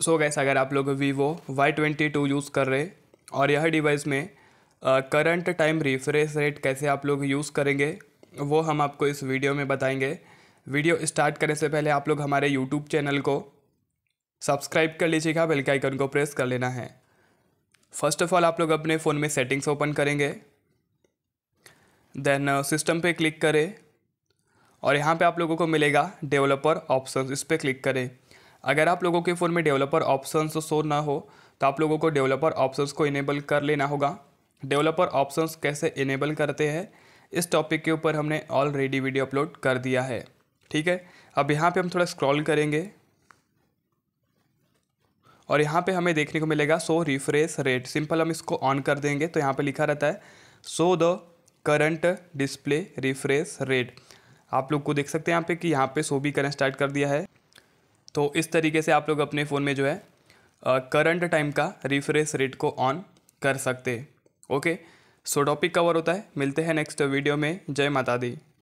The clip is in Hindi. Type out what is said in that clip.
सो so गैस अगर आप लोग Vivo Y twenty two use कर रहे और यह डिवाइस में करंट टाइम रिफ्रेश रेट कैसे आप लोग यूज़ करेंगे वो हम आपको इस वीडियो में बताएंगे वीडियो स्टार्ट करने से पहले आप लोग हमारे यूट्यूब चैनल को सब्सक्राइब कर लीजिएगा बेल के आइकन को प्रेस कर लेना है फर्स्ट ऑफ ऑल आप लोग अपने फ़ोन में सेटिंग्स ओपन करेंगे देन सिस्टम पे क्लिक करें और यहाँ पे आप लोगों को मिलेगा डेवलपर ऑप्शंस इस पर क्लिक करें अगर आप लोगों के फ़ोन में डेवलपर ऑप्शंस तो शो ना हो तो आप लोगों को डेवलपर ऑप्शंस को इनेबल कर लेना होगा डेवलपर ऑप्शंस कैसे इनेबल करते हैं इस टॉपिक के ऊपर हमने ऑलरेडी वीडियो अपलोड कर दिया है ठीक है अब यहाँ पे हम थोड़ा स्क्रॉल करेंगे और यहाँ पे हमें देखने को मिलेगा सो रिफ्रेश रेट सिंपल हम इसको ऑन कर देंगे तो यहाँ पे लिखा रहता है so the current display refresh rate आप लोग को देख सकते हैं यहाँ पे कि यहाँ पे सो भी करना स्टार्ट कर दिया है तो इस तरीके से आप लोग अपने फ़ोन में जो है करंट टाइम का रिफ्रेश रेट को ऑन कर सकते ओके सो टॉपिक कवर होता है मिलते हैं नेक्स्ट वीडियो में जय माता दी